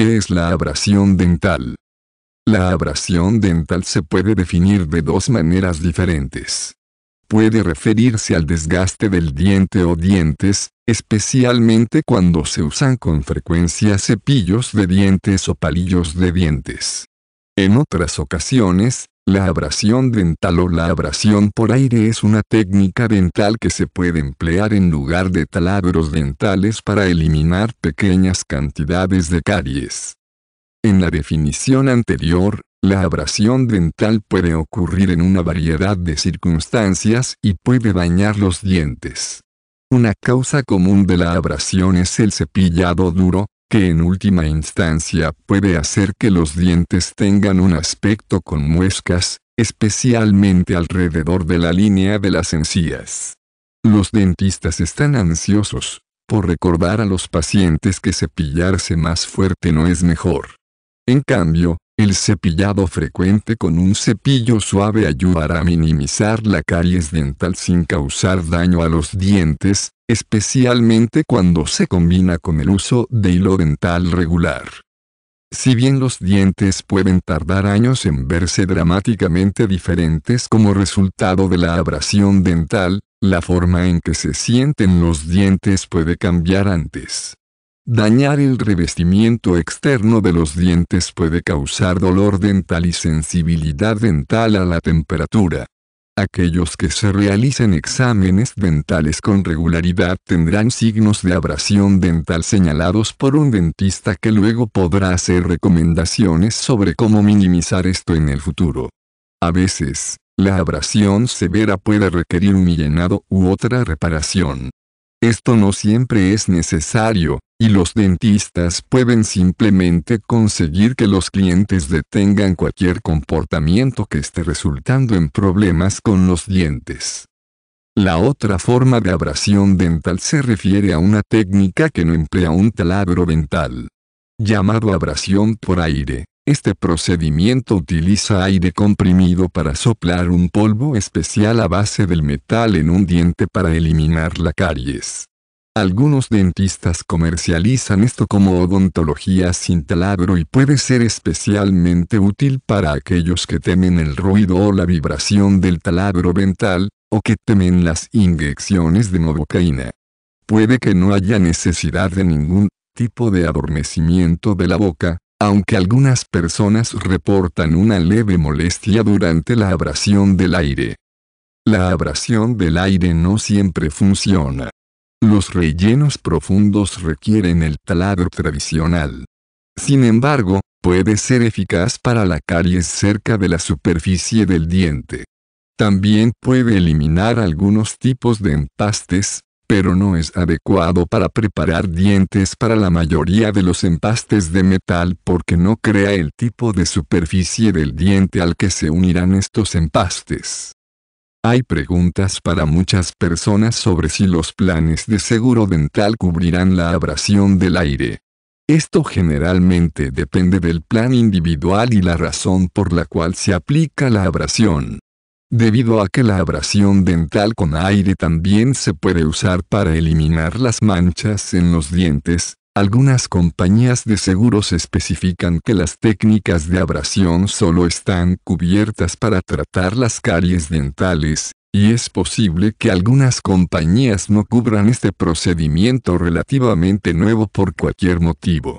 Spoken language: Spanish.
¿Qué es la abrasión dental? La abrasión dental se puede definir de dos maneras diferentes. Puede referirse al desgaste del diente o dientes, especialmente cuando se usan con frecuencia cepillos de dientes o palillos de dientes. En otras ocasiones, la abrasión dental o la abrasión por aire es una técnica dental que se puede emplear en lugar de taladros dentales para eliminar pequeñas cantidades de caries. En la definición anterior, la abrasión dental puede ocurrir en una variedad de circunstancias y puede dañar los dientes. Una causa común de la abrasión es el cepillado duro, que en última instancia puede hacer que los dientes tengan un aspecto con muescas, especialmente alrededor de la línea de las encías. Los dentistas están ansiosos por recordar a los pacientes que cepillarse más fuerte no es mejor. En cambio, el cepillado frecuente con un cepillo suave ayudará a minimizar la caries dental sin causar daño a los dientes, especialmente cuando se combina con el uso de hilo dental regular. Si bien los dientes pueden tardar años en verse dramáticamente diferentes como resultado de la abrasión dental, la forma en que se sienten los dientes puede cambiar antes. Dañar el revestimiento externo de los dientes puede causar dolor dental y sensibilidad dental a la temperatura. Aquellos que se realicen exámenes dentales con regularidad tendrán signos de abrasión dental señalados por un dentista que luego podrá hacer recomendaciones sobre cómo minimizar esto en el futuro. A veces, la abrasión severa puede requerir un llenado u otra reparación. Esto no siempre es necesario, y los dentistas pueden simplemente conseguir que los clientes detengan cualquier comportamiento que esté resultando en problemas con los dientes. La otra forma de abrasión dental se refiere a una técnica que no emplea un taladro dental. Llamado abrasión por aire, este procedimiento utiliza aire comprimido para soplar un polvo especial a base del metal en un diente para eliminar la caries. Algunos dentistas comercializan esto como odontología sin taladro y puede ser especialmente útil para aquellos que temen el ruido o la vibración del taladro dental, o que temen las inyecciones de novocaína. Puede que no haya necesidad de ningún tipo de adormecimiento de la boca, aunque algunas personas reportan una leve molestia durante la abrasión del aire. La abrasión del aire no siempre funciona. Los rellenos profundos requieren el taladro tradicional. Sin embargo, puede ser eficaz para la caries cerca de la superficie del diente. También puede eliminar algunos tipos de empastes, pero no es adecuado para preparar dientes para la mayoría de los empastes de metal porque no crea el tipo de superficie del diente al que se unirán estos empastes. Hay preguntas para muchas personas sobre si los planes de seguro dental cubrirán la abrasión del aire. Esto generalmente depende del plan individual y la razón por la cual se aplica la abrasión. Debido a que la abrasión dental con aire también se puede usar para eliminar las manchas en los dientes, algunas compañías de seguros especifican que las técnicas de abrasión solo están cubiertas para tratar las caries dentales, y es posible que algunas compañías no cubran este procedimiento relativamente nuevo por cualquier motivo.